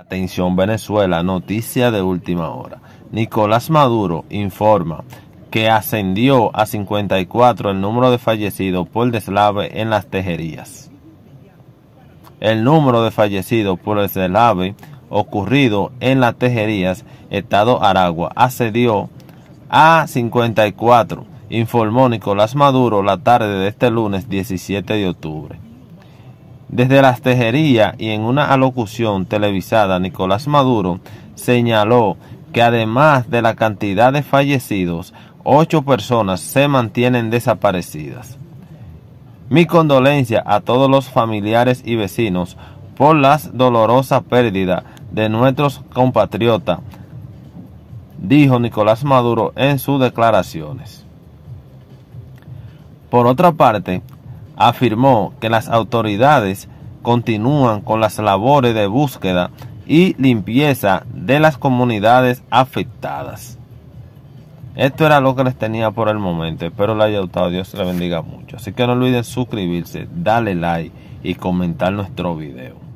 Atención Venezuela, noticia de última hora. Nicolás Maduro informa que ascendió a 54 el número de fallecidos por deslave en las tejerías. El número de fallecidos por el deslave ocurrido en las tejerías, estado Aragua, ascendió a 54, informó Nicolás Maduro la tarde de este lunes 17 de octubre. Desde las tejerías y en una alocución televisada, Nicolás Maduro señaló que además de la cantidad de fallecidos, ocho personas se mantienen desaparecidas. Mi condolencia a todos los familiares y vecinos por la dolorosa pérdida de nuestros compatriotas, dijo Nicolás Maduro en sus declaraciones. Por otra parte, afirmó que las autoridades continúan con las labores de búsqueda y limpieza de las comunidades afectadas. Esto era lo que les tenía por el momento. Espero les haya gustado. Dios les bendiga mucho. Así que no olviden suscribirse, darle like y comentar nuestro video.